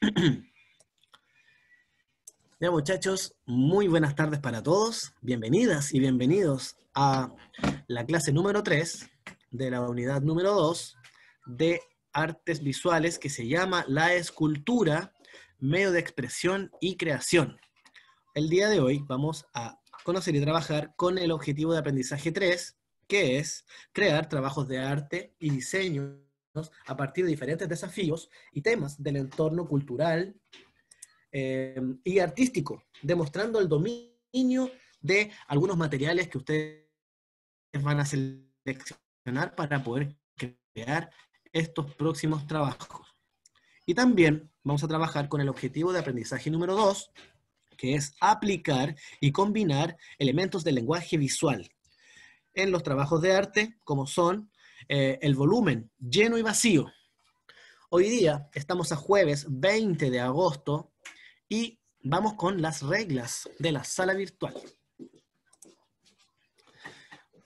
Ya muchachos, muy buenas tardes para todos. Bienvenidas y bienvenidos a la clase número 3 de la unidad número 2 de artes visuales que se llama La escultura, medio de expresión y creación. El día de hoy vamos a conocer y trabajar con el objetivo de aprendizaje 3, que es crear trabajos de arte y diseño a partir de diferentes desafíos y temas del entorno cultural eh, y artístico, demostrando el dominio de algunos materiales que ustedes van a seleccionar para poder crear estos próximos trabajos. Y también vamos a trabajar con el objetivo de aprendizaje número 2, que es aplicar y combinar elementos del lenguaje visual en los trabajos de arte, como son eh, el volumen lleno y vacío. Hoy día estamos a jueves 20 de agosto y vamos con las reglas de la sala virtual.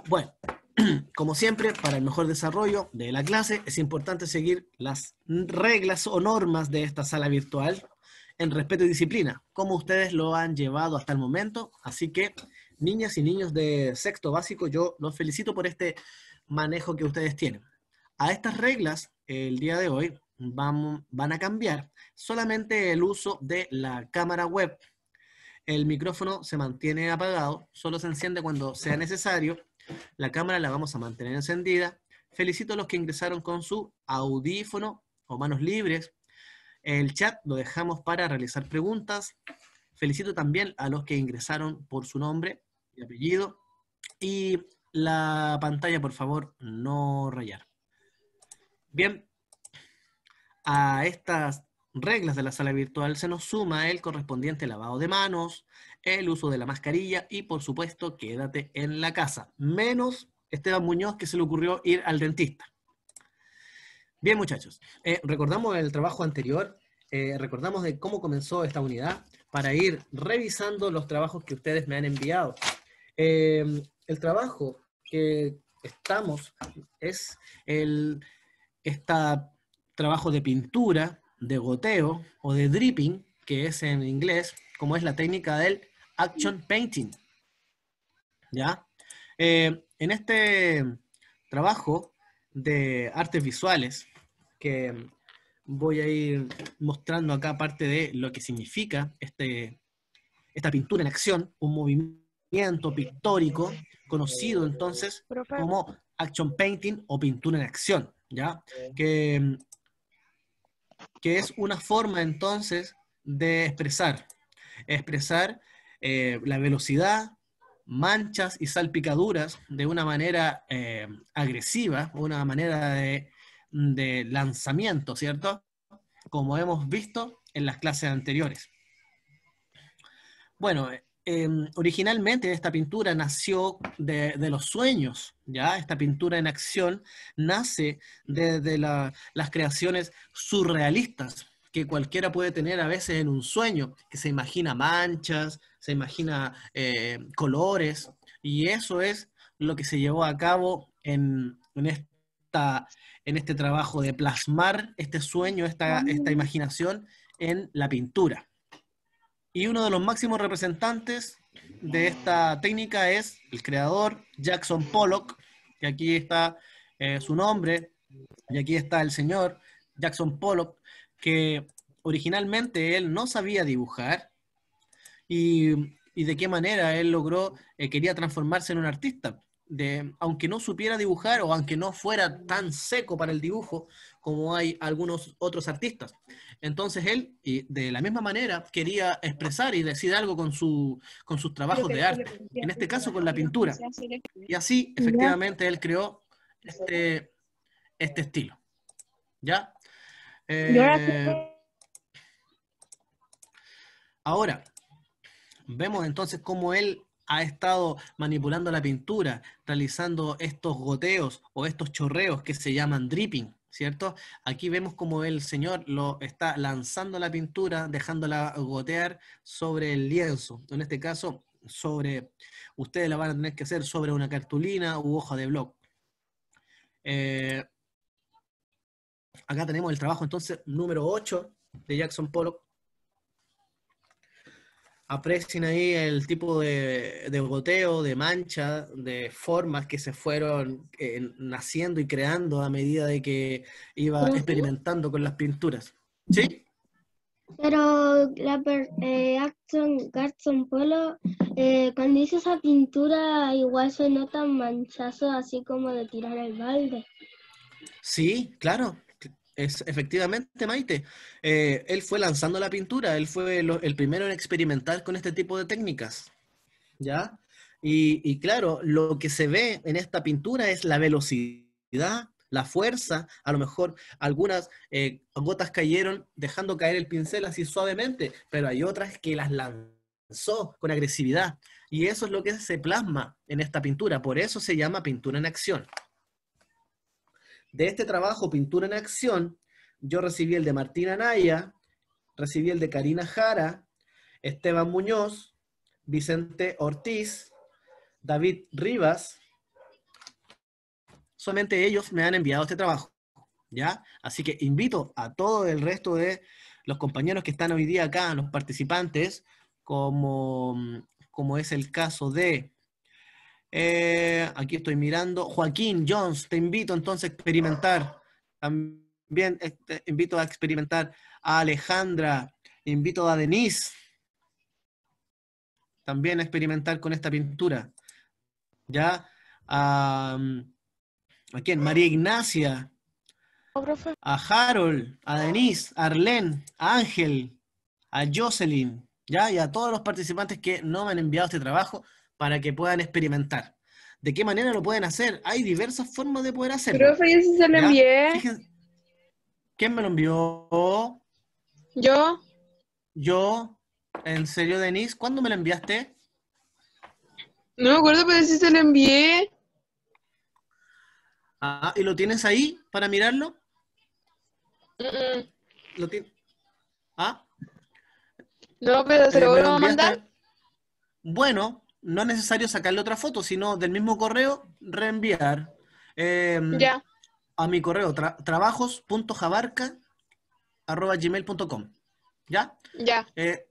Bueno, como siempre, para el mejor desarrollo de la clase es importante seguir las reglas o normas de esta sala virtual en respeto y disciplina, como ustedes lo han llevado hasta el momento. Así que, niñas y niños de sexto básico, yo los felicito por este manejo que ustedes tienen. A estas reglas, el día de hoy, van a cambiar solamente el uso de la cámara web. El micrófono se mantiene apagado, solo se enciende cuando sea necesario. La cámara la vamos a mantener encendida. Felicito a los que ingresaron con su audífono o manos libres. El chat lo dejamos para realizar preguntas. Felicito también a los que ingresaron por su nombre y apellido. Y la pantalla, por favor, no rayar. Bien, a estas reglas de la sala virtual se nos suma el correspondiente lavado de manos, el uso de la mascarilla y, por supuesto, quédate en la casa. Menos Esteban Muñoz, que se le ocurrió ir al dentista. Bien, muchachos, eh, recordamos el trabajo anterior, eh, recordamos de cómo comenzó esta unidad para ir revisando los trabajos que ustedes me han enviado. Eh, el trabajo que estamos es el trabajo de pintura, de goteo o de dripping, que es en inglés, como es la técnica del action painting. ¿Ya? Eh, en este trabajo de artes visuales, que voy a ir mostrando acá parte de lo que significa este, esta pintura en acción, un movimiento pictórico conocido entonces como action painting o pintura en acción, ¿ya? Que, es una forma entonces de expresar, expresar eh, la velocidad, manchas y salpicaduras de una manera eh, agresiva, una manera de, de lanzamiento, ¿cierto? Como hemos visto en las clases anteriores. Bueno, Em, originalmente esta pintura nació de, los sueños, ¿ya? Esta pintura en acción nace desde de las creaciones surrealistas que cualquiera puede tener a veces en un sueño, que se imagina manchas, se imagina eh, colores, y eso es lo que se llevó a cabo en, esta, este trabajo de plasmar este sueño, esta ah, imaginación en la pintura. Y uno de los máximos representantes de esta técnica es el creador Jackson Pollock, que aquí está eh, su nombre, y aquí está el señor Jackson Pollock, que originalmente él no sabía dibujar y, de qué manera él logró, eh, quería transformarse en un artista aunque no supiera dibujar o aunque no fuera tan seco para el dibujo como hay algunos otros artistas. Entonces él, de la misma manera, quería expresar y decir algo con, su, con sus trabajos de arte, en este caso con la pintura. Y así, efectivamente, él creó este, este estilo. ¿Ya? Eh, ahora, vemos entonces cómo él ha estado manipulando la pintura, realizando estos goteos o estos chorreos que se llaman dripping, ¿cierto? Aquí vemos como el señor lo está lanzando la pintura, dejándola gotear sobre el lienzo. En este caso, sobre, ustedes la van a tener que hacer sobre una cartulina u hoja de blog. Eh, acá tenemos el trabajo entonces número 8 de Jackson Pollock, aprecien ahí el tipo de, de goteo, de mancha, de formas que se fueron eh, naciendo y creando a medida de que iba experimentando con las pinturas. ¿Sí? Pero la eh, Polo, eh, cuando hizo esa pintura, igual se nota manchazo así como de tirar el balde. Sí, claro. Es, efectivamente, Maite, eh, él fue lanzando la pintura, él fue el primero en experimentar con este tipo de técnicas, ¿ya? Y, claro, lo que se ve en esta pintura es la velocidad, la fuerza, a lo mejor algunas eh, gotas cayeron dejando caer el pincel así suavemente, pero hay otras que las lanzó con agresividad. Y eso es lo que se plasma en esta pintura, por eso se llama pintura en acción. De este trabajo, Pintura en Acción, yo recibí el de Martina Naya, recibí el de Karina Jara, Esteban Muñoz, Vicente Ortiz, David Rivas. Solamente ellos me han enviado este trabajo. ¿Ya? Así que invito a todo el resto de los compañeros que están hoy día acá, los participantes, como, como es el caso de eh, aquí estoy mirando. Joaquín Jones, te invito entonces a experimentar. También te este, invito a experimentar a Alejandra. Invito a Denise también a experimentar con esta pintura. ¿Ya? A, quién? María Ignacia. A Harold, a Denise, a Arlene, a Ángel, a Jocelyn, ¿ya? Y a todos los participantes que no me han enviado este trabajo para que puedan experimentar. ¿De qué manera lo pueden hacer? Hay diversas formas de poder hacerlo. Profe, yo se lo envié. ¿Quién me lo envió? Yo. ¿Yo? ¿En serio, Denise? ¿Cuándo me lo enviaste? No me acuerdo, pero sí se lo envié. Ah, ¿y lo tienes ahí para mirarlo? ¿Lo tienes? ¿Ah? No, pero se eh, lo, voy a mandar. Bueno, no es necesario sacarle otra foto, sino del mismo correo reenviar em, a mi correo tra ¿Ya? Ya. Eh,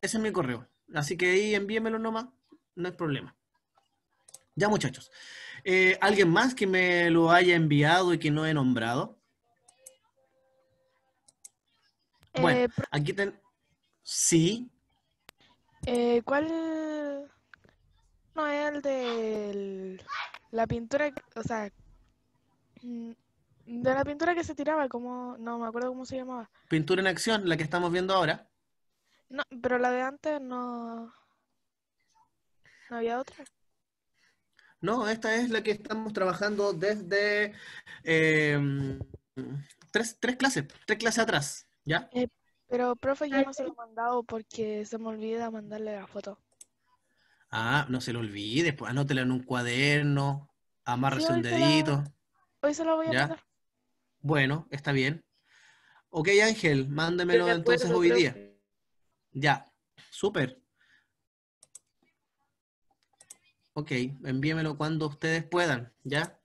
ese es mi correo. Así que ahí envíemelo nomás, no hay problema. Ya, muchachos. Eh, ¿Alguien más que me lo haya enviado y que no he nombrado? Eh, bueno, aquí ten... Sí. ¿Cuál no es el de la pintura, o sea, mm, de la pintura que se tiraba, como, no me acuerdo cómo se llamaba. Pintura en acción, la que estamos viendo ahora. No, pero la de antes no. ¿No había otra? No, esta es la que estamos trabajando desde em, tres, clases, tres clases atrás, ¿ya? Eh, pero, profe, yo no se lo he mandado porque se me olvida mandarle la foto. Ah, no se lo olvides, pues anótela en un cuaderno, amárrese un dedito. Hoy se lo voy a ¿Ya? Bueno, está bien. Ok, Ángel, mándemelo entonces hoy día. Ya, súper. Ok, envíemelo cuando ustedes puedan, ¿ya?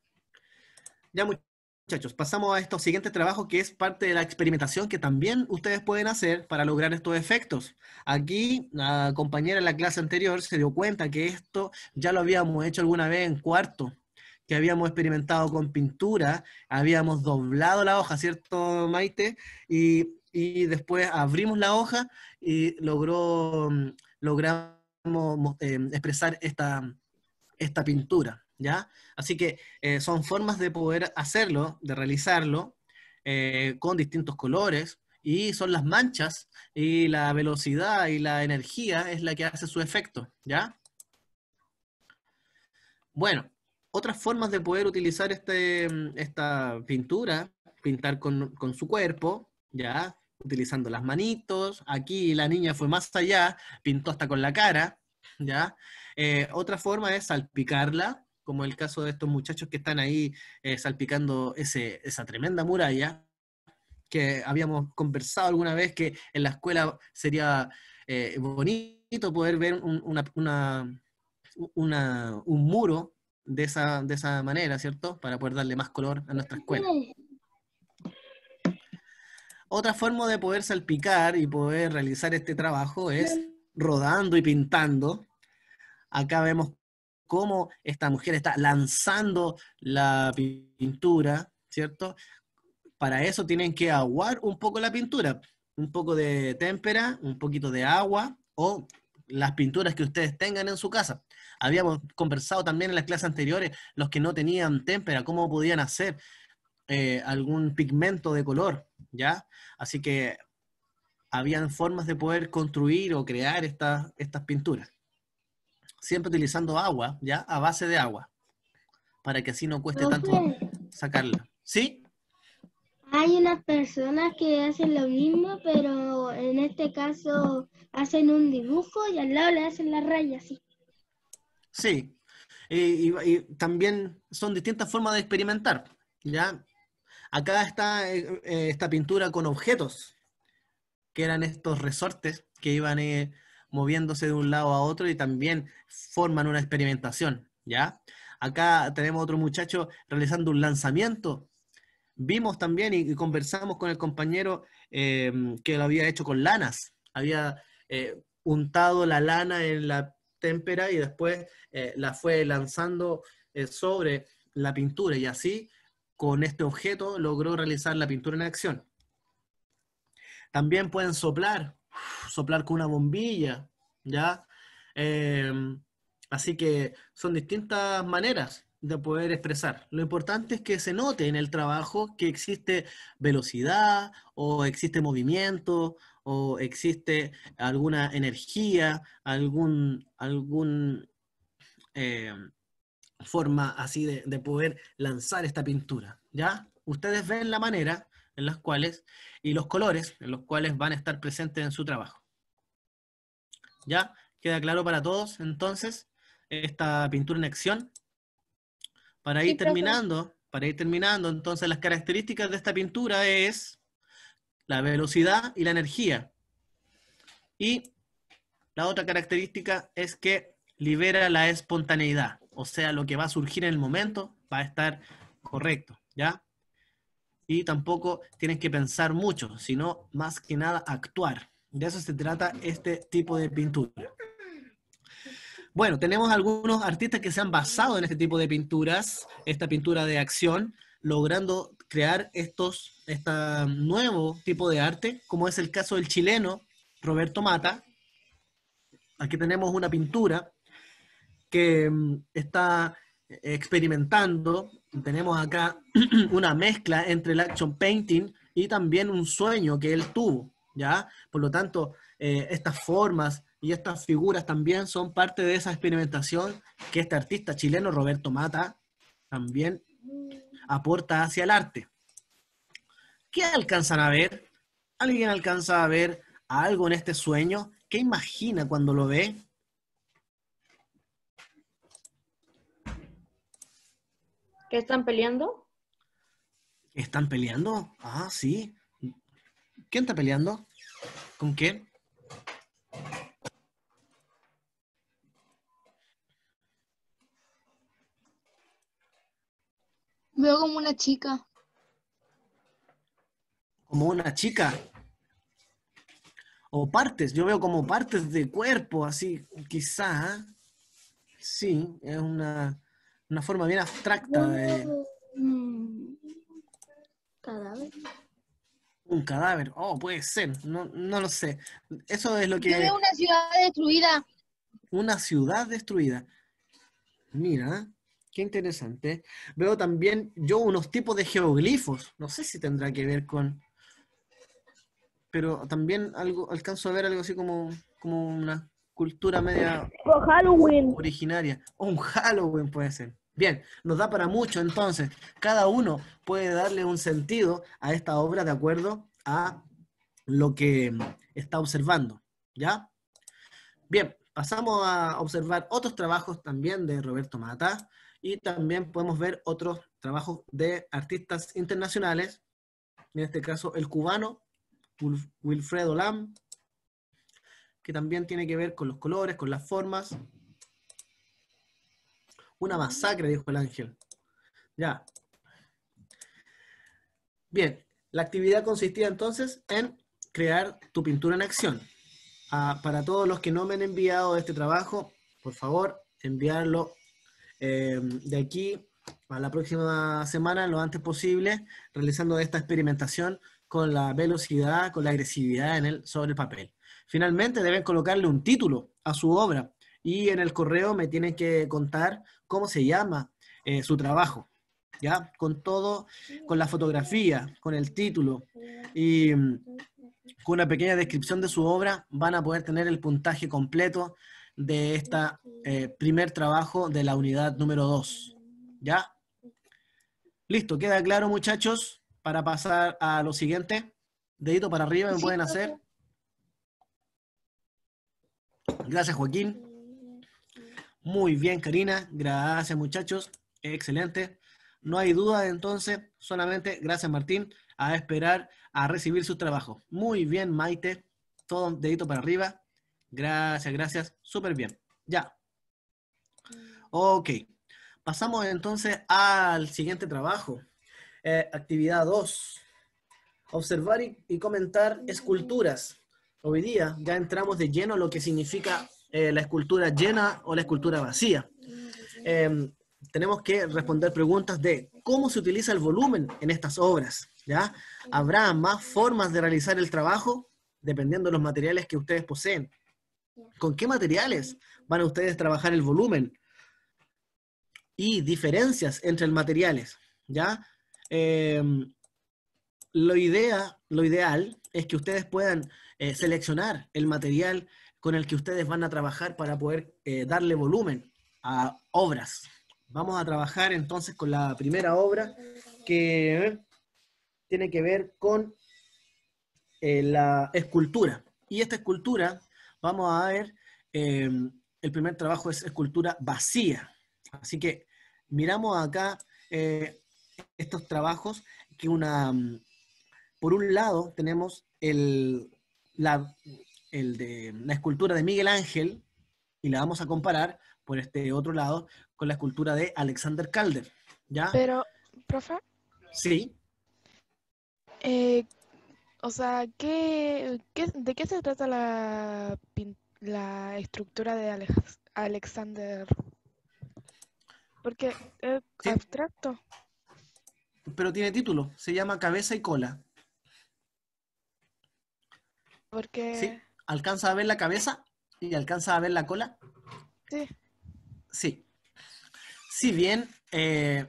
Ya, muchachos muchachos, pasamos a estos siguientes trabajos que es parte de la experimentación que también ustedes pueden hacer para lograr estos efectos. Aquí la compañera de la clase anterior se dio cuenta que esto ya lo habíamos hecho alguna vez en cuarto, que habíamos experimentado con pintura, habíamos doblado la hoja, ¿cierto Maite? Y, después abrimos la hoja y logró, mm, logramos eh, expresar esta, esta pintura. ¿ya? Así que eh, son formas de poder hacerlo, de realizarlo, eh, con distintos colores, y son las manchas, y la velocidad y la energía es la que hace su efecto, ¿ya? Bueno, otras formas de poder utilizar este, mm, esta pintura, pintar con, su cuerpo, ¿ya? Utilizando las manitos, aquí la niña fue más allá, pintó hasta con la cara, ¿ya? Eh, otra forma es salpicarla, como el caso de estos muchachos que están ahí eh, salpicando esa tremenda muralla, que habíamos conversado alguna vez que en la escuela sería eh, bonito poder ver un, muro de esa, de esa manera, ¿cierto? Para poder darle más color a nuestra escuela. Otra forma de poder salpicar y poder realizar este trabajo es rodando y pintando. Acá vemos cómo esta mujer está lanzando la pintura, ¿cierto? Para eso tienen que aguar un poco la pintura, un poco de témpera, un poquito de agua o las pinturas que ustedes tengan en su casa. Habíamos conversado también en las clases anteriores los que no tenían témpera, cómo podían hacer eh, algún pigmento de color, ¿ya? Así que habían formas de poder construir o crear estas pinturas siempre utilizando agua, ¿ya? A base de agua, para que así no cueste tanto sacarla. ¿Sí? Hay unas personas que hacen lo mismo, pero en este caso hacen un dibujo y al lado le hacen la raya, sí. Sí, y, también son distintas formas de experimentar, ¿ya? Acá está eh, eh, esta pintura con objetos, que eran estos resortes que iban eh, moviéndose de un lado a otro y también forman una experimentación, ¿ya? Acá tenemos otro muchacho realizando un lanzamiento. Vimos también y, conversamos con el compañero em, que lo había hecho con lanas. Había eh, untado la lana en la témpera y después eh, la fue lanzando eh, sobre la pintura y así con este objeto logró realizar la pintura en acción. También pueden soplar, soplar con una bombilla, ¿ya? Em, así que son distintas maneras de poder expresar. Lo importante es que se note en el trabajo que existe velocidad o existe movimiento o existe alguna energía, algún, algún em, forma así de poder lanzar esta pintura, ¿ya? Ustedes ven la manera en las cuales, y los colores en los cuales van a estar presentes en su trabajo. ¿Ya? ¿Queda claro para todos entonces esta pintura en acción? Para ir terminando, para ir terminando, entonces las características de esta pintura es la velocidad y la energía. Y la otra característica es que libera la espontaneidad, o sea, lo que va a surgir en el momento va a estar correcto, ¿ya? y tampoco tienes que pensar mucho, sino más que nada actuar. De eso se trata este tipo de pintura. Bueno, tenemos algunos artistas que se han basado en este tipo de pinturas, esta pintura de acción, logrando crear estos, este nuevo tipo de arte, como es el caso del chileno Roberto Mata. Aquí tenemos una pintura que mm, está experimentando. Tenemos acá una mezcla entre el action painting y también un sueño que él tuvo, ¿ya? Por lo tanto, eh, estas formas y estas figuras también son parte de esa experimentación que este artista chileno, Roberto Mata, también aporta hacia el arte. ¿Qué alcanzan a ver? ¿Alguien alcanza a ver algo en este sueño? ¿Qué imagina cuando lo ve? ¿Qué están peleando? ¿Están peleando? Ah, sí. ¿Quién está peleando? ¿Con quién? Veo como una chica. ¿Como una chica? O partes, yo veo como partes de cuerpo, así, quizá. Sí, es una una forma bien abstracta de... ¿Cadáver? Un cadáver, oh, puede ser, no, no lo sé. Eso es lo que... Yo veo una ciudad destruida. Una ciudad destruida. Mira, qué interesante. Veo también yo unos tipos de geoglifos, no sé si tendrá que ver con... Pero también algo, alcanzo a ver algo así como, como una cultura media originaria. O un Halloween puede ser. Bien, nos da para mucho entonces. Cada uno puede darle un sentido a esta obra de acuerdo a lo que está observando. ¿Ya? Bien, pasamos a observar otros trabajos también de Roberto Mata y también podemos ver otros trabajos de artistas internacionales, en este caso el cubano Wilfredo Lam, que también tiene que ver con los colores, con las formas. Una masacre, dijo el ángel. Ya. Bien, la actividad consistía entonces en crear tu pintura en acción. Ah, para todos los que no me han enviado este trabajo, por favor, enviarlo eh, de aquí a la próxima semana lo antes posible, realizando esta experimentación con la velocidad, con la agresividad en el, sobre el papel. Finalmente, deben colocarle un título a su obra y en el correo me tienen que contar cómo se llama eh, su trabajo, ¿ya? Con todo, con la fotografía, con el título y mm, con una pequeña descripción de su obra van a poder tener el puntaje completo de este primer trabajo de la unidad número 2. ¿Ya? Listo, ¿queda claro muchachos? Para pasar a lo siguiente. Dedito para arriba, me pueden hacer. Gracias, Joaquín. Muy bien, Karina. Gracias, muchachos. Excelente. No hay duda entonces, solamente gracias Martín, a esperar a recibir su trabajo. Muy bien, Maite. Todo dedito para arriba. Gracias, gracias. Súper bien. Ya. Ok. Pasamos entonces al siguiente trabajo. Eh, actividad 2. Observar y comentar esculturas Hoy día ya entramos de lleno lo que significa eh, la escultura llena o la escultura vacía. Em, tenemos que responder preguntas de cómo se utiliza el volumen en estas obras. ¿ya? ¿Habrá más formas de realizar el trabajo dependiendo de los materiales que ustedes poseen? ¿Con qué materiales van a ustedes trabajar el volumen? Y diferencias entre los materiales. ¿ya? Em, idea, lo ideal es que ustedes puedan eh, seleccionar el material con el que ustedes van a trabajar para poder eh, darle volumen a obras. Vamos a trabajar entonces con la primera obra que tiene que ver con eh, la escultura. Y esta escultura, vamos a ver, em, el primer trabajo es escultura vacía. Así que miramos acá estos trabajos que una, mm, por un lado tenemos el, la, el de, la escultura de Miguel Ángel y la vamos a comparar por este otro lado con la escultura de Alexander Calder. ¿Ya? Pero, profe. Sí. Eh, o sea, ¿qué, de qué se trata la, la estructura de Alexander? Porque es abstracto. Pero tiene título, se llama Cabeza y Cola. ¿Sí? ¿Alcanza a ver la cabeza y alcanza a ver la cola? Sí. Sí. Si bien, eh,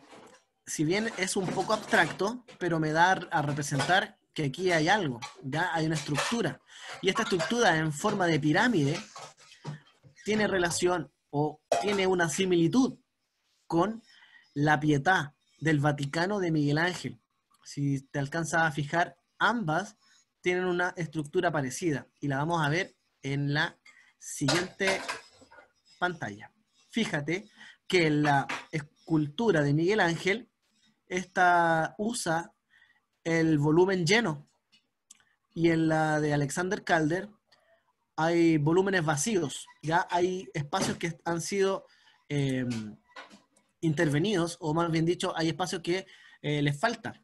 si bien es un poco abstracto, pero me da a representar que aquí hay algo, ya hay una estructura. Y esta estructura en forma de pirámide tiene relación o tiene una similitud con la pietá del Vaticano de Miguel Ángel. Si te alcanza a fijar, ambas tienen una estructura parecida y la vamos a ver en la siguiente pantalla. Fíjate que en la escultura de Miguel Ángel, esta usa el volumen lleno y en la de Alexander Calder hay volúmenes vacíos, ya hay espacios que han sido eh, intervenidos o más bien dicho, hay espacios que eh, les falta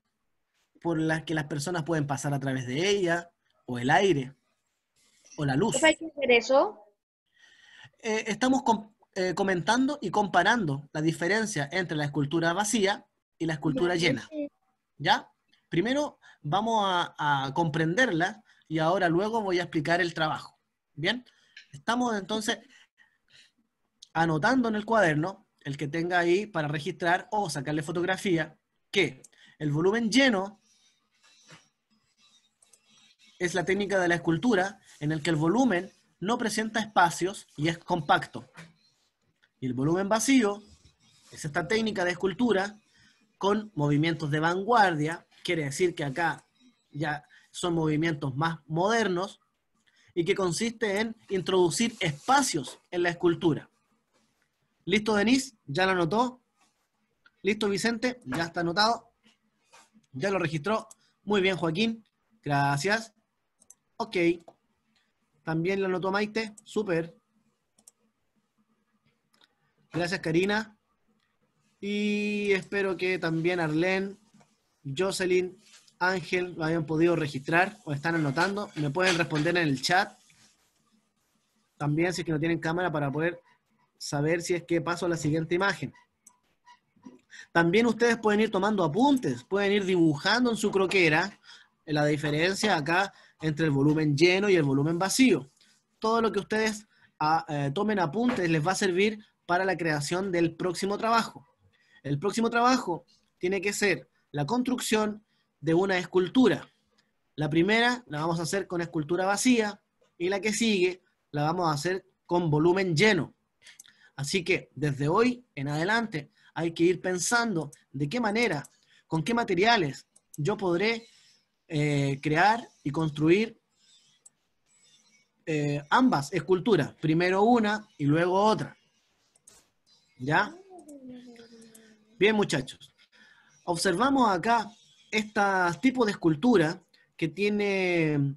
por las que las personas pueden pasar a través de ella, o el aire, o la luz. ¿Qué hay que hacer eso? Eh, estamos eh, comentando y comparando la diferencia entre la escultura vacía y la escultura llena. ¿Ya? Primero vamos a, a comprenderla y ahora luego voy a explicar el trabajo. ¿Bien? Estamos entonces anotando en el cuaderno, el que tenga ahí para registrar o sacarle fotografía, que el volumen lleno es la técnica de la escultura en el que el volumen no presenta espacios y es compacto. Y el volumen vacío es esta técnica de escultura con movimientos de vanguardia, quiere decir que acá ya son movimientos más modernos y que consiste en introducir espacios en la escultura. ¿Listo, Denis? ¿Ya lo anotó? ¿Listo, Vicente? Ya está anotado. Ya lo registró. Muy bien, Joaquín. Gracias. Ok. También lo anotó Maite. Súper. Gracias, Karina. Y espero que también Arlene, Jocelyn, Ángel lo hayan podido registrar o están anotando. Me pueden responder en el chat. También si es que no tienen cámara para poder saber si es que paso a la siguiente imagen. También ustedes pueden ir tomando apuntes, pueden ir dibujando en su croquera. La diferencia acá entre el volumen lleno y el volumen vacío. Todo lo que ustedes ah, eh, tomen apuntes les va a servir para la creación del próximo trabajo. El próximo trabajo tiene que ser la construcción de una escultura. La primera la vamos a hacer con escultura vacía y la que sigue la vamos a hacer con volumen lleno. Así que desde hoy en adelante hay que ir pensando de qué manera, con qué materiales yo podré eh, crear y construir eh, ambas esculturas, primero una y luego otra. ¿Ya? Bien, muchachos. Observamos acá este tipo de escultura que tiene,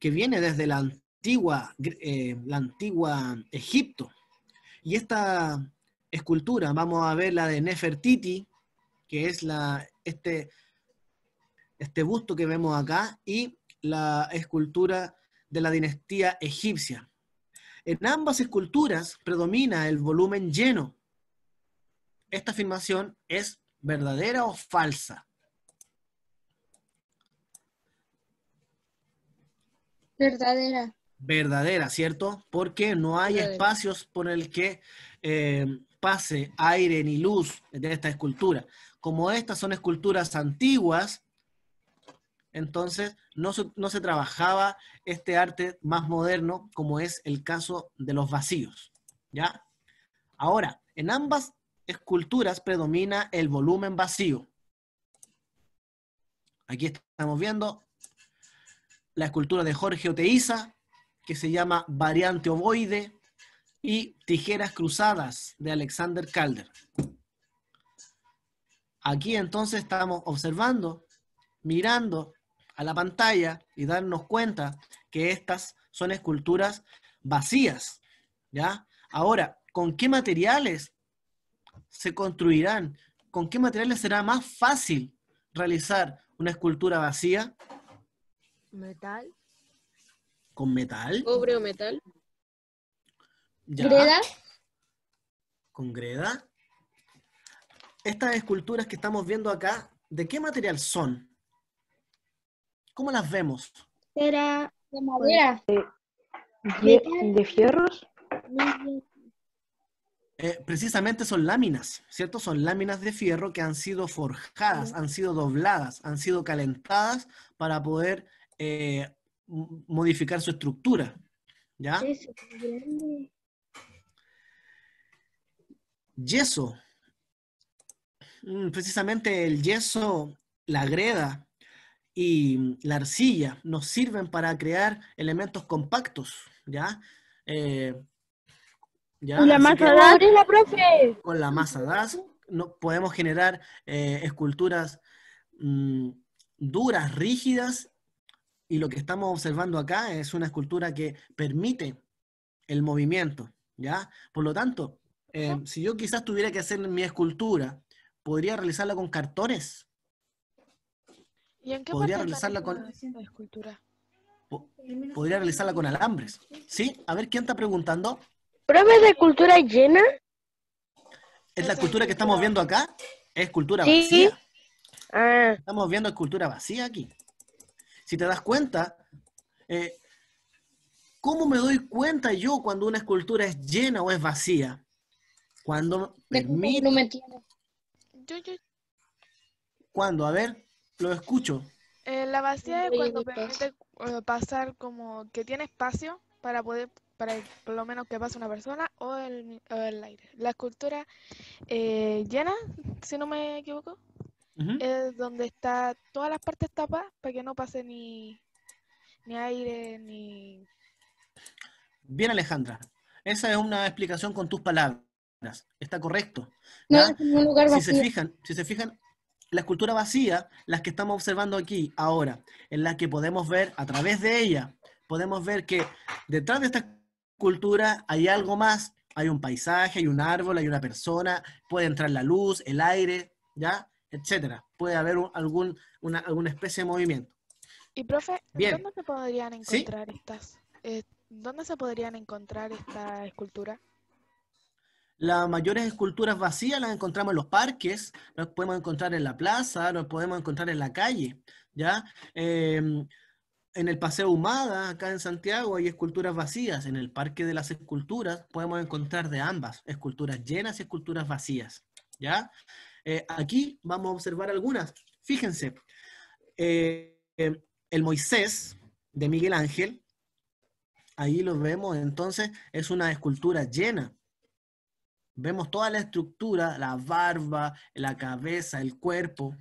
que viene desde la antigua, eh, la antigua Egipto. Y esta escultura, vamos a ver la de Nefertiti, que es la, este, este busto que vemos acá, y la escultura de la dinastía egipcia. En ambas esculturas predomina el volumen lleno. Esta afirmación es verdadera o falsa. Verdadera. Verdadera, ¿cierto? Porque no hay espacios por el que eh, pase aire ni luz de esta escultura. Como estas son esculturas antiguas, entonces, no se, trabajaba este arte más moderno como es el caso de los vacíos. ¿ya? Ahora, en ambas esculturas predomina el volumen vacío. Aquí estamos viendo la escultura de Jorge Oteiza, que se llama Variante Ovoide, y Tijeras Cruzadas de Alexander Calder. Aquí entonces estamos observando, mirando a la pantalla y darnos cuenta que estas son esculturas vacías, ¿ya? Ahora, ¿con qué materiales se construirán? ¿Con qué materiales será más fácil realizar una escultura vacía? Metal. ¿Con metal? Cobre o metal. ¿Greda? ¿Con greda? Estas esculturas que estamos viendo acá, ¿de qué material son? ¿Cómo las vemos? Era de madera. Pues, ¿De, fierros? Eh, precisamente son láminas, ¿cierto? Son láminas de fierro que han sido forjadas, han sido dobladas, han sido calentadas para poder eh, modificar su estructura. ¿Ya? Yeso. Mm, precisamente el yeso, la greda, y mm, la arcilla nos sirven para crear elementos compactos, ¿ya? Eh, con la masa DAS, no, podemos generar eh, esculturas mm, duras, rígidas, y lo que estamos observando acá es una escultura que permite el movimiento, ¿ya? Por lo tanto, em, si yo quizás tuviera que hacer mi escultura, podría realizarla con cartones, podría realizarla con realizarla con alambres. ¿Sí? A ver, ¿quién está preguntando? ¿Pruebas de cultura llena? ¿Es la escultura que estamos viendo acá? Es cultura vacía. Ah. Estamos viendo escultura vacía aquí. Si te das cuenta, eh, ¿cómo me doy cuenta yo cuando una escultura es llena o es vacía? Cuando No me entiendo. Cuando, a ver, lo escucho. Eh, la vacía es cuando permite eh, pasar como que tiene espacio para poder, para por lo menos que pase una persona o el, aire. La escultura eh, llena, si no me equivoco, es donde está todas las partes tapadas para que no pase ni, ni aire, ni... Bien, Alejandra. Esa es una explicación con tus palabras. Está correcto. No, es un lugar si se fijan, si se fijan, la escultura vacía, las que estamos observando aquí ahora, en las que podemos ver a través de ella, podemos ver que detrás de esta escultura hay algo más, hay un paisaje, hay un árbol, hay una persona, puede entrar la luz, el aire, ¿ya? Etcétera. Puede haber algún, alguna especie de movimiento. Y profe, ¿dónde se podrían encontrar estas? Eh, ¿Dónde se podrían encontrar esta escultura? Las mayores esculturas vacías las encontramos en los parques, las podemos encontrar en la plaza, las podemos encontrar en la calle, ¿ya? Em, en el Paseo Humada, acá en Santiago, hay esculturas vacías. En el Parque de las Esculturas podemos encontrar de ambas, esculturas llenas y esculturas vacías, ¿ya? Eh, aquí vamos a observar algunas. Fíjense, eh, em, el Moisés de Miguel Ángel, ahí lo vemos, entonces, es una escultura llena, Vemos toda la estructura, la barba, la cabeza, el cuerpo.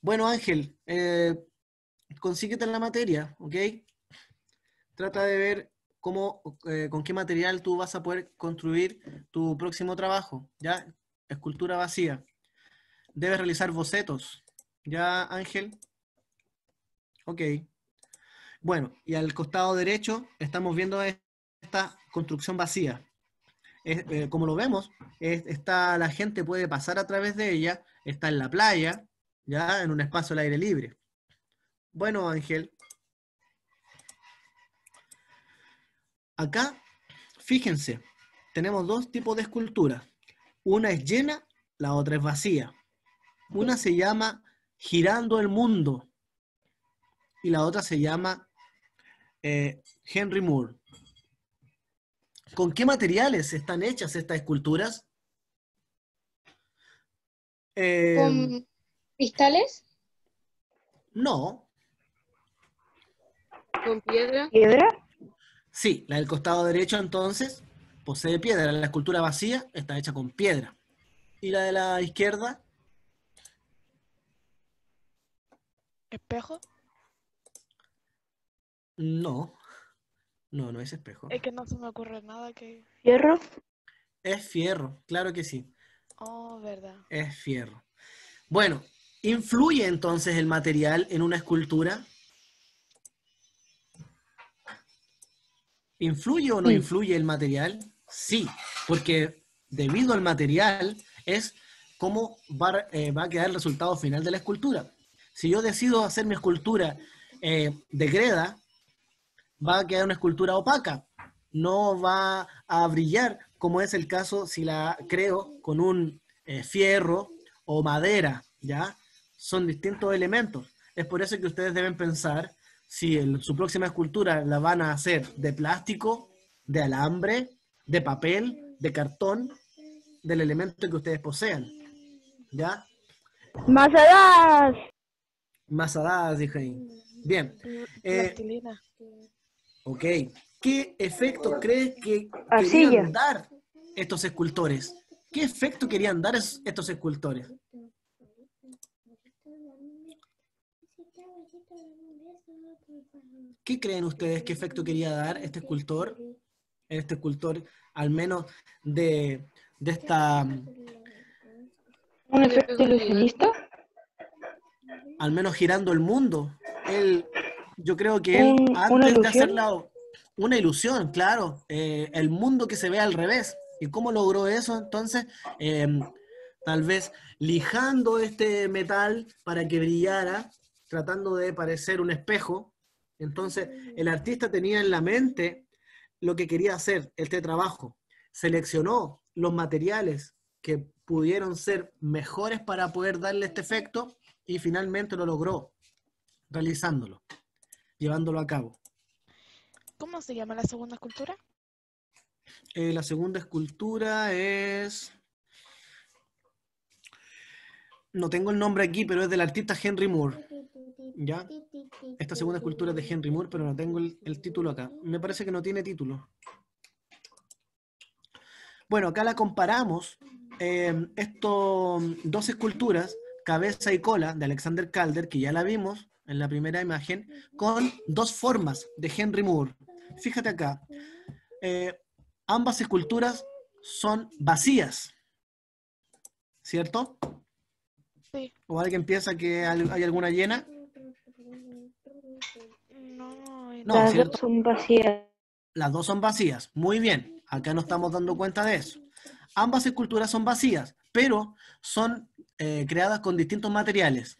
Bueno, Ángel, eh, consíguete la materia, ¿ok? Trata de ver cómo, eh, con qué material tú vas a poder construir tu próximo trabajo, ¿ya? Escultura vacía. Debes realizar bocetos, ¿ya, Ángel? Ok. Bueno, y al costado derecho estamos viendo esta construcción vacía. Eh, como lo vemos, está, la gente puede pasar a través de ella, está en la playa, ya en un espacio al aire libre. Bueno, Ángel, acá, fíjense, tenemos dos tipos de esculturas. Una es llena, la otra es vacía. Una se llama Girando el Mundo y la otra se llama eh, Henry Moore. ¿Con qué materiales están hechas estas esculturas? Eh, ¿Con cristales? No. ¿Con piedra? ¿Piedra? Sí, la del costado derecho entonces posee piedra. La escultura vacía está hecha con piedra. ¿Y la de la izquierda? ¿Espejo? No. No, no es espejo. Es que no se me ocurre nada que... ¿Fierro? Es fierro, claro que sí. Oh, verdad. Es fierro. Bueno, ¿influye entonces el material en una escultura? ¿Influye o no influye el material? Sí, porque debido al material es cómo eh, va, a quedar el resultado final de la escultura. Si yo decido hacer mi escultura eh, de greda, va a quedar una escultura opaca, no va a brillar, como es el caso si la creo con un eh, fierro o madera, ¿ya? Son distintos elementos. Es por eso que ustedes deben pensar si su próxima escultura la van a hacer de plástico, de alambre, de papel, de cartón, del elemento que ustedes posean. ¿Ya? Masadas. Masadas, dije. Bien. Eh, Ok. ¿Qué efecto crees que querían dar estos escultores? ¿Qué efecto querían dar estos escultores? ¿Qué creen ustedes? ¿Qué efecto quería dar este escultor? Este escultor, al menos de, de esta... Mm, ¿Un efecto ilusionista? Al menos girando el mundo. Él yo creo que él, antes de hacerla una ilusión, claro, eh, el mundo que se ve al revés. ¿Y cómo logró eso? Entonces, em, tal vez lijando este metal para que brillara, tratando de parecer un espejo. Entonces, el artista tenía en la mente lo que quería hacer, este trabajo. Seleccionó los materiales que pudieron ser mejores para poder darle este efecto y finalmente lo logró realizándolo llevándolo a cabo. ¿Cómo se llama la segunda escultura? Eh, la segunda escultura es... No tengo el nombre aquí, pero es del artista Henry Moore. ¿Ya? Esta segunda escultura es de Henry Moore, pero no tengo el, título acá. Me parece que no tiene título. Bueno, acá la comparamos. Em, Estas dos esculturas, Cabeza y Cola, de Alexander Calder, que ya la vimos, en la primera imagen, con dos formas de Henry Moore. Fíjate acá, eh, ambas esculturas son vacías, ¿cierto? Sí. ¿O alguien piensa que hay alguna llena? No, no las dos son vacías. Las dos son vacías, muy bien, acá no estamos dando cuenta de eso. Ambas esculturas son vacías, pero son eh, creadas con distintos materiales.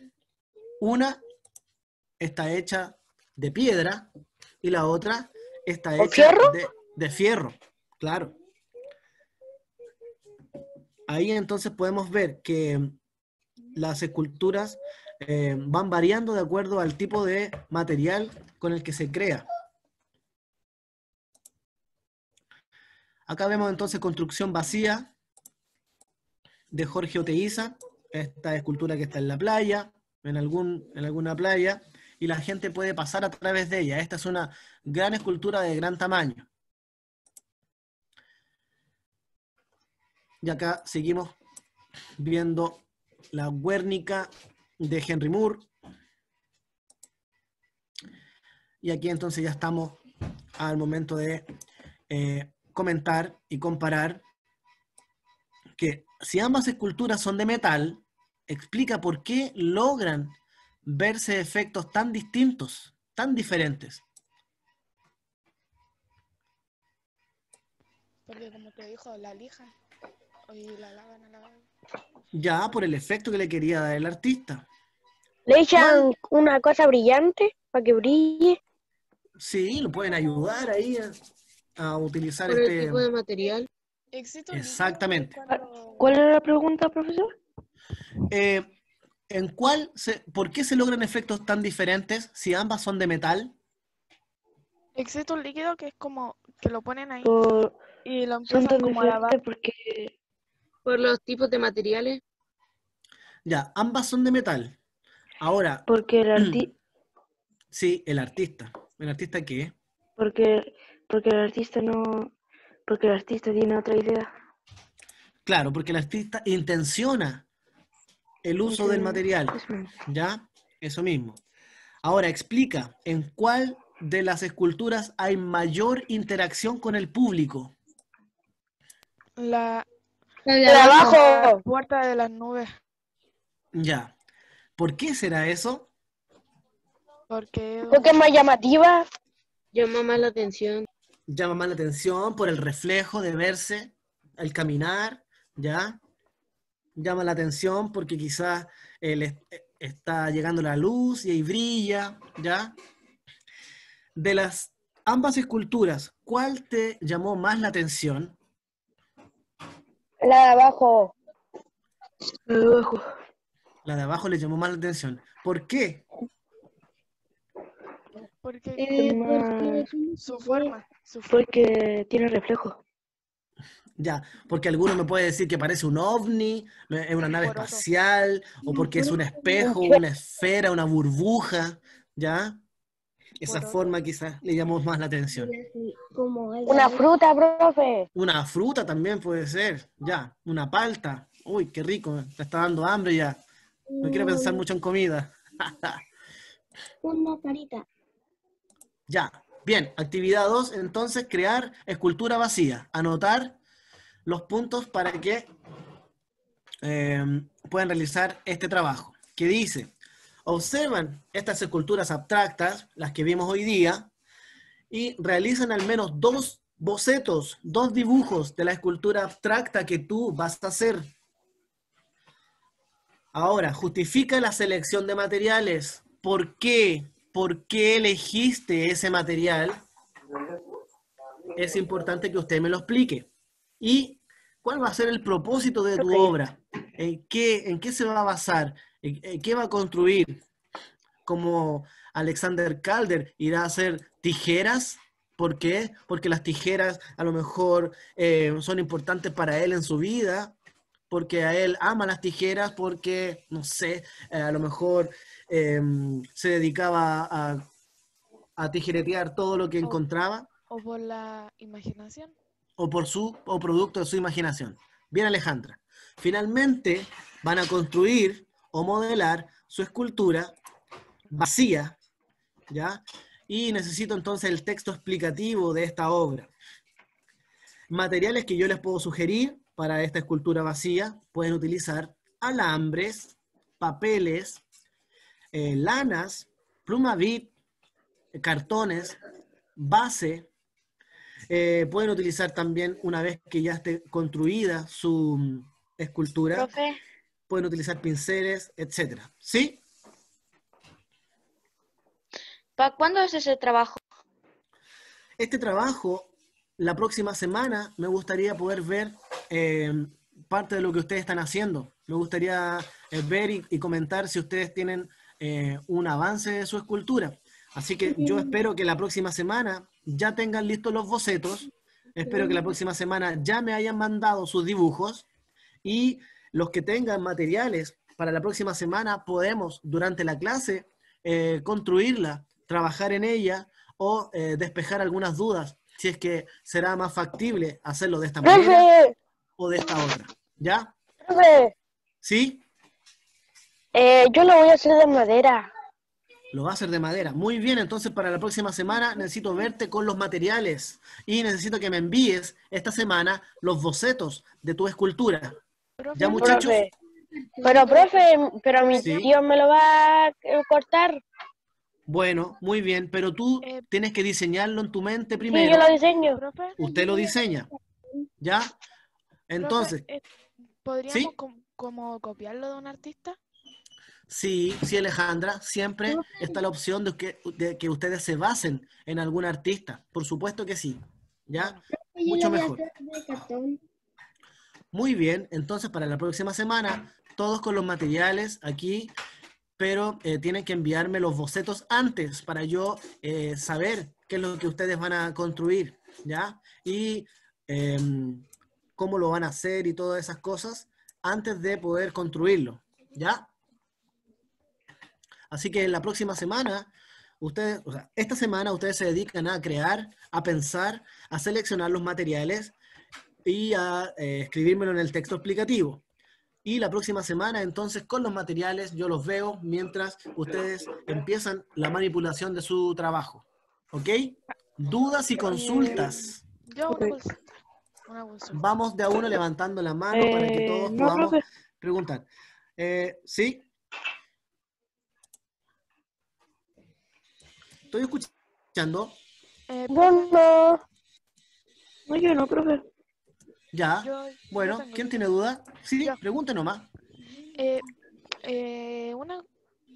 Una está hecha de piedra y la otra está hecha De, fierro, claro. Ahí entonces podemos ver que las esculturas eh, van variando de acuerdo al tipo de material con el que se crea. Acá vemos entonces construcción vacía de Jorge Oteiza, esta escultura que está en la playa, en, algún, en alguna playa y la gente puede pasar a través de ella. Esta es una gran escultura de gran tamaño. Y acá seguimos viendo la Guernica de Henry Moore. Y aquí entonces ya estamos al momento de eh, comentar y comparar que si ambas esculturas son de metal, explica por qué logran verse efectos tan distintos, tan diferentes? Porque como te dijo, la y la lavan, a Ya, por el efecto que le quería dar el artista. ¿Le echan una cosa brillante para que brille? Sí, lo pueden ayudar ahí a, utilizar este... tipo material. Exactamente. ¿Cuál era la pregunta, profesor? Eh, ¿En cuál se, ¿Por qué se logran efectos tan diferentes si ambas son de metal? Excepto un líquido que es como que lo ponen ahí y lo empiezan como a base Porque, por los tipos de materiales. Ya, ambas son de metal. Ahora. Porque el artista. Sí, el artista. ¿El artista qué? Porque, porque el artista no. Porque el artista tiene otra idea. Claro, porque el artista intenciona el uso del material. ¿Ya? Eso mismo. Ahora, explica, ¿en cuál de las esculturas hay mayor interacción con el público? La, abajo, la puerta de las nubes. Ya. ¿Por qué será eso? Porque, Porque es más llamativa. Llama más la atención. Llama más la atención por el reflejo de verse, el caminar, ¿ya? llama la atención porque quizás él eh, eh, está llegando la luz y ahí brilla, ¿ya? De las ambas esculturas, ¿cuál te llamó más la atención? La de abajo. La de abajo. La de abajo le llamó más la atención. ¿Por qué? Porque, eh, su forma, su Porque tiene reflejo. Ya, porque alguno me puede decir que parece un ovni, es una nave espacial, o porque es un espejo, una esfera, una burbuja, ¿ya? Esa forma quizás le llamó más la atención. Una fruta, profe. Una fruta también puede ser, ya, una palta. Uy, qué rico, eh, te está dando hambre ya. No quiero pensar mm. mucho en comida. una carita. Ya, Bien, actividad 2, entonces crear escultura vacía, anotar los puntos para que em, puedan realizar este trabajo, que dice, observan estas esculturas abstractas, las que vimos hoy día, y realizan al menos dos bocetos, dos dibujos de la escultura abstracta que tú vas a hacer. Ahora, justifica la selección de materiales. ¿Por qué? ¿Por qué elegiste ese material? Es importante que usted me lo explique y cuál va a ser el propósito de tu obra, ¿En qué, en qué se va a basar, ¿En qué va a construir. Como Alexander Calder irá a hacer tijeras. ¿Por qué? Porque las tijeras a lo mejor eh, son importantes para él en su vida, porque a él ama las tijeras, porque, no sé, eh, a lo mejor em, se dedicaba a, tijeretear todo lo que encontraba. O por la imaginación o, por su, o producto de su imaginación. Bien, Alejandra. Finalmente, van a construir o modelar su escultura vacía, ¿ya? Y necesito entonces el texto explicativo de esta obra. Materiales que yo les puedo sugerir para esta escultura vacía, pueden utilizar alambres, papeles, eh, lanas pluma bit cartones, base, eh, pueden utilizar también, una vez que ya esté construida su mm, escultura, pueden utilizar pinceles, etcétera ¿Sí? ¿Para cuándo es ese trabajo? Este trabajo, la próxima semana, me gustaría poder ver eh, parte de lo que ustedes están haciendo. Me gustaría eh, ver y, comentar si ustedes tienen un avance de su escultura. Así que yo espero que la próxima semana ya tengan listos los bocetos. Espero que la próxima semana ya me hayan mandado sus dibujos y los que tengan materiales para la próxima semana podemos durante la clase eh, construirla, trabajar en ella o eh, despejar algunas dudas si es que será más factible hacerlo de esta manera o de esta otra. ¿Ya? ¿Sí? Eh, yo lo voy a hacer de madera. Lo va a hacer de madera. Muy bien, entonces para la próxima semana necesito verte con los materiales y necesito que me envíes esta semana los bocetos de tu escultura. ya muchachos. Pero profe, pero mi tío me lo va a eh, cortar. Bueno, muy bien, pero tú eh, tienes que diseñarlo en tu mente primero. Sí, yo lo diseño. Usted lo diseña. ¿Ya? Entonces. Eh, ¿Podríamos como copiarlo de un artista? Sí, sí, Alejandra, siempre está la opción de que, que ustedes se basen en algún artista. Por supuesto que sí. ¿Ya? Mucho mejor. Muy bien, entonces para la próxima semana, todos con los materiales aquí, pero eh, tienen que enviarme los bocetos antes para yo eh, saber qué es lo que ustedes van a construir, ¿ya? Y em, cómo lo van a hacer y todas esas cosas antes de poder construirlo, ¿ya? Así que la próxima semana, ustedes, esta semana ustedes se dedican a crear, a pensar, a seleccionar los materiales y a eh, escribírmelo en el texto explicativo. Y la próxima semana, entonces, con los materiales, yo los veo mientras ustedes empiezan la manipulación de su trabajo. ¿Ok? Dudas y consultas. Yo Vamos de a uno levantando la mano para que eh, todos podamos preguntar. Eh, ¿Sí? estoy escuchando? bueno. Eh, no, yo no, Ya. bueno, ¿quién tiene duda? Sí, diga más nomás. Eh, eh, una,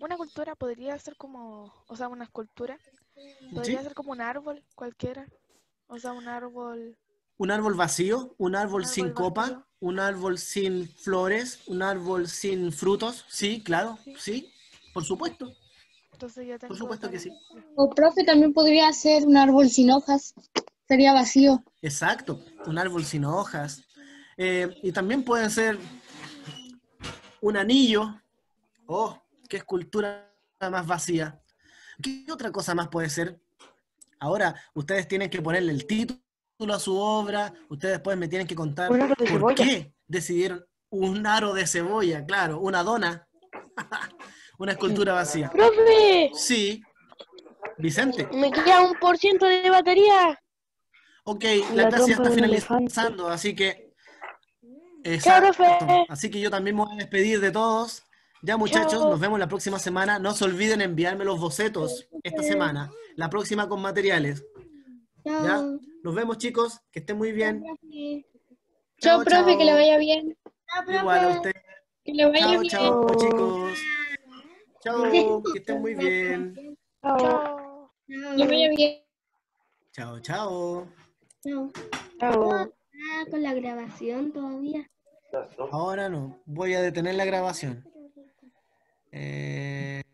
una cultura podría ser como, o sea, una escultura. Podría ser como un árbol cualquiera. O sea, un árbol. Un árbol vacío, un árbol, sin copa, un árbol sin flores, un árbol sin frutos. Sí, claro, sí por supuesto. Por supuesto que sí. O profe, también podría ser un árbol sin hojas. Sería vacío. Exacto, un árbol sin hojas. Eh, y también puede ser un anillo. Oh, qué escultura más vacía. ¿Qué otra cosa más puede ser? Ahora, ustedes tienen que ponerle el título a su obra, ustedes después pues me tienen que contar por qué decidieron un aro de cebolla, claro, una dona. Una escultura vacía. ¡Profe! Sí. Vicente. Me queda un por ciento de batería. Ok, la, clase ya está finalizando, así que. ¡Chao, profe! así que yo también me voy a despedir de todos. Ya muchachos, nos vemos la próxima semana. No se olviden enviarme los bocetos esta semana. La próxima con materiales. Chao. ¿Ya? Nos vemos chicos, que estén muy bien. Chao, profe, que le vaya bien. Igual a Que le vaya bien. Chao, chicos. Chao, que estén muy bien. Chao. Chao, chao. Chao. Ah, con la grabación todavía. Ahora no, voy a detener la grabación. Eh,